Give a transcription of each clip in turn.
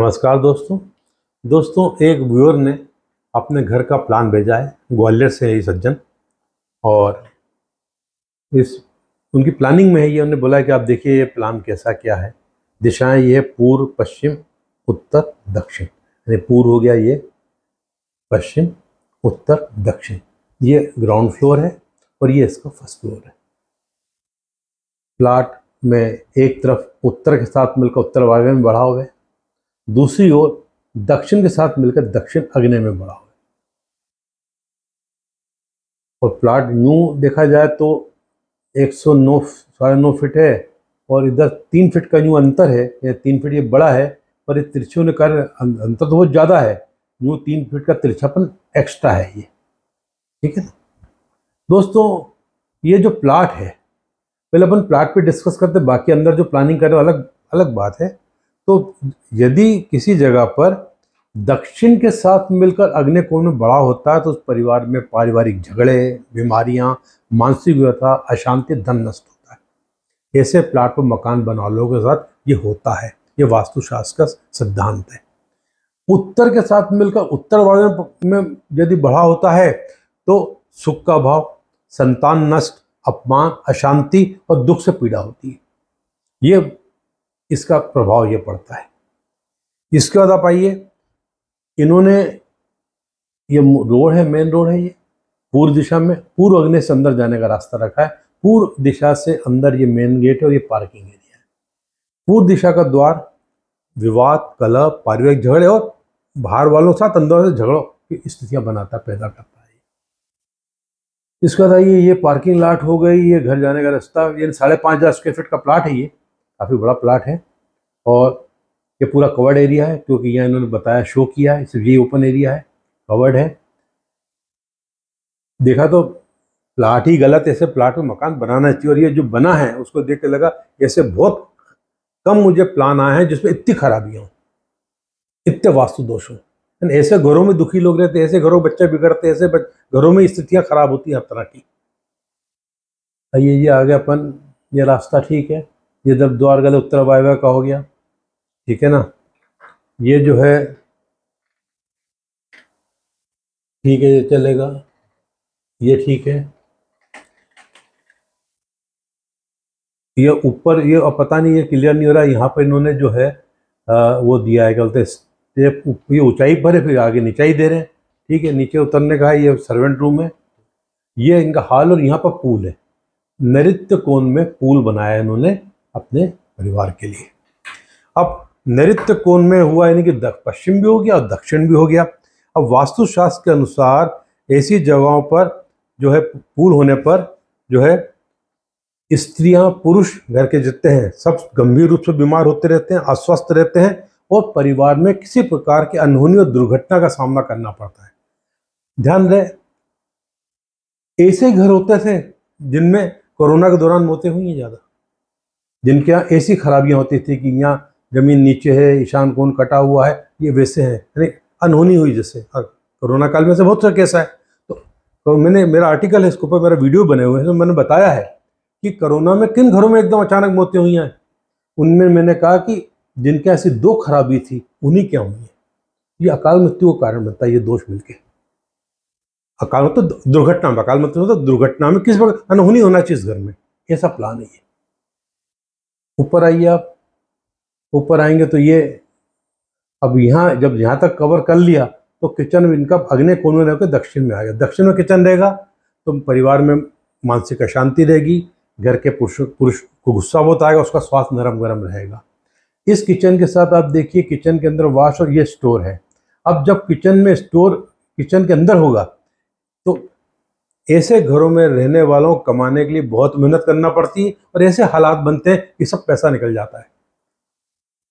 नमस्कार दोस्तों दोस्तों एक व्यूअर ने अपने घर का प्लान भेजा है ग्वालियर से है ये सज्जन और इस उनकी प्लानिंग में है ये उन्होंने बोला कि आप देखिए ये प्लान कैसा क्या है दिशाएं ये पूर्व पश्चिम उत्तर दक्षिण यानी पूर्व हो गया ये पश्चिम उत्तर दक्षिण ये ग्राउंड फ्लोर है और ये इसका फर्स्ट फ्लोर है प्लाट में एक तरफ उत्तर के साथ मिलकर उत्तर वायव्य में बढ़ा हुआ है दूसरी ओर दक्षिण के साथ मिलकर दक्षिण अग्नि में बड़ा हो और प्लाट यूँ देखा जाए तो 109 सौ नौ साढ़े नौ फिट है और इधर तीन फिट का यूँ अंतर है या तीन फिट ये बड़ा है पर ये तिरछियों ने कारण अं-, अंतर तो बहुत ज़्यादा है यूँ तीन फिट का तिरछापन एक्स्ट्रा है ये ठीक है दोस्तों ये जो प्लाट है पहले अपन प्लाट पे डिस्कस करते बाकी अंदर जो प्लानिंग कर रहे अलग अलग बात है तो यदि किसी जगह पर दक्षिण के साथ मिलकर अग्नि कोण में बड़ा होता है तो उस परिवार में पारिवारिक झगड़े बीमारियां मानसिक व्यथा अशांति धन नष्ट होता है ऐसे प्लाट पर मकान बना लोगों के साथ ये होता है ये वास्तुशास्त्र का सिद्धांत है उत्तर के साथ मिलकर उत्तर वाले में यदि बढ़ा होता है तो सुख का भाव संतान नष्ट अपमान अशांति और दुख से पीड़ा होती है ये इसका प्रभाव ये पड़ता है इसके बाद आप आइए इन्होंने ये रोड है मेन रोड है ये पूर्व दिशा में पूर्व अग्नि से अंदर जाने का रास्ता रखा है पूर्व दिशा से अंदर ये मेन गेट है और ये पार्किंग एरिया है पूर्व दिशा का द्वार विवाद कलह पारिवारिक झगड़े और बाहर वालों के साथ अंदर से झगड़ों की स्थितियां बनाता पैदा करता है इसका था ये ये पार्किंग लाट हो गई ये घर जाने का रास्ता ये साढ़े पाँच हज़ार स्क्वेयर फीट का प्लाट है ये काफ़ी बड़ा प्लाट है और ये पूरा कवर्ड एरिया है क्योंकि यहाँ इन्होंने बताया शो किया है सिर्फ ये ओपन एरिया है कवर्ड है देखा तो प्लाट ही गलत ऐसे प्लाट में मकान बनाना चाहिए और ये जो बना है उसको देख के लगा ऐसे बहुत कम मुझे प्लान आए हैं जिसमें इतनी खराबियाँ हों इतने वास्तु दोष हों ऐसे घरों में दुखी लोग रहते ऐसे घरों बच्चे बिगड़ते ऐसे घरों में स्थितियाँ खराब होती हैं हर तरह की ये ये आगे अपन ये रास्ता ठीक है ये जब द्वार गले उत्तर वायव्य का हो गया ठीक है ना ये जो है ठीक है ये चलेगा ये ठीक है ये ऊपर ये पता नहीं ये क्लियर नहीं हो रहा यहाँ पर इन्होंने जो है आ, वो दिया है गलते स्टेप ये ऊंचाई पर है फिर आगे ही दे रहे हैं ठीक है नीचे उतरने का है ये सर्वेंट रूम है ये इनका हाल और यहाँ पर पूल है नृत्य कोण में पूल बनाया है इन्होंने अपने परिवार के लिए अब नृत्य कोण में हुआ यानी कि पश्चिम भी हो गया और दक्षिण भी हो गया अब वास्तुशास्त्र के अनुसार ऐसी जगहों पर जो है पूल होने पर जो है स्त्रियां पुरुष घर के जितने हैं सब गंभीर रूप से बीमार होते रहते हैं अस्वस्थ रहते हैं और परिवार में किसी प्रकार की अनहोनी और दुर्घटना का सामना करना पड़ता है ध्यान रहे ऐसे घर होते थे जिनमें कोरोना के दौरान मौतें हुई हैं ज़्यादा जिनके यहाँ ऐसी खराबियाँ होती थी कि यहाँ ज़मीन नीचे है ईशान कोन कटा हुआ है ये वैसे हैं यानी अनहोनी हुई जैसे कोरोना काल में से बहुत सा कैसा है तो, तो मैंने मेरा आर्टिकल है इसके ऊपर मेरा वीडियो बने हुए हैं तो मैंने बताया है कि कोरोना में किन घरों में एकदम अचानक मौतें हुई हैं उनमें मैंने कहा कि जिनके ऐसी दो खराबी थी उन्हीं क्या हुई है ये अकाल मृत्यु का कारण बनता है ये दोष मिलके अकाल मतलब दुर्घटना में अकाल मतलब दुर्घटना में किस वक्त अनहोनी होना चाहिए इस घर में ऐसा प्लान है ऊपर आइए आप ऊपर आएंगे तो ये अब यहाँ जब यहाँ तक कवर कर लिया तो किचन इनका अग्नि कोण में रहकर दक्षिण में आ गया दक्षिण में किचन रहेगा तो परिवार में मानसिक अशांति रहेगी घर के पुरुष पुरुष को गुस्सा बहुत आएगा उसका स्वास्थ्य नरम गरम रहेगा इस किचन के साथ आप देखिए किचन के अंदर वाश और ये स्टोर है अब जब किचन में स्टोर किचन के अंदर होगा तो ऐसे घरों में रहने वालों को कमाने के लिए बहुत मेहनत करना पड़ती है और ऐसे हालात बनते हैं कि सब पैसा निकल जाता है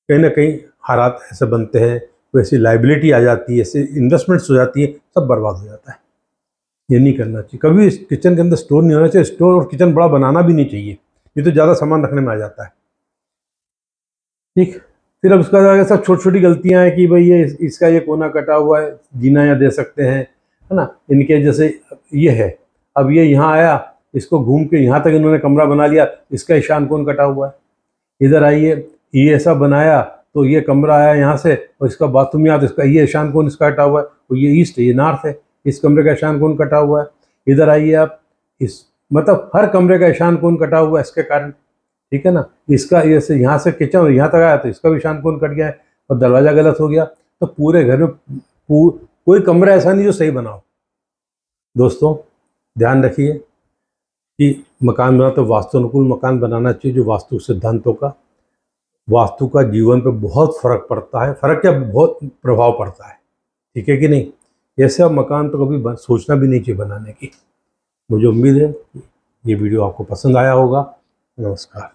कहीं ना कहीं हालात ऐसे बनते हैं वैसी लाइबिलिटी आ जाती है ऐसे इन्वेस्टमेंट्स हो जाती है सब बर्बाद हो जाता है ये नहीं करना चाहिए कभी इस किचन के अंदर स्टोर नहीं होना चाहिए स्टोर और किचन बड़ा बनाना भी नहीं चाहिए ये तो ज़्यादा सामान रखने में आ जाता है ठीक फिर अब उसका अगर सब छोटी छोटी गलतियाँ हैं कि भाई ये इसका ये कोना कटा हुआ है जीना या दे सकते हैं है ना इनके जैसे ये है अब ये यहाँ आया इसको घूम के यहाँ तक इन्होंने कमरा बना लिया इसका ईशान कौन कटा हुआ है इधर आइए ये ऐसा बनाया तो ये कमरा आया यहाँ से और इसका बाथरूम यहाँ तो इसका ये ईशान कौन इसका कटा हुआ है और ये ईस्ट है ये नॉर्थ है इस कमरे का ईशान कौन कटा हुआ है इधर आइए आप इस मतलब हर कमरे का ईशान कौन कटा हुआ है इसके कारण ठीक है ना इसका जैसे यहाँ से किचन और यहाँ तक आया तो इसका भी ईशान कौन कट गया है और दरवाज़ा गलत हो गया तो पूरे घर में पू कोई कमरा ऐसा नहीं जो सही बनाओ दोस्तों ध्यान रखिए कि मकान बना तो वास्तु अनुकूल मकान बनाना चाहिए जो वास्तु सिद्धांतों का वास्तु का जीवन पर बहुत फर्क पड़ता है फर्क क्या बहुत प्रभाव पड़ता है ठीक है कि नहीं ऐसे आप मकान तो कभी सोचना भी नहीं चाहिए बनाने की मुझे उम्मीद है ये वीडियो आपको पसंद आया होगा नमस्कार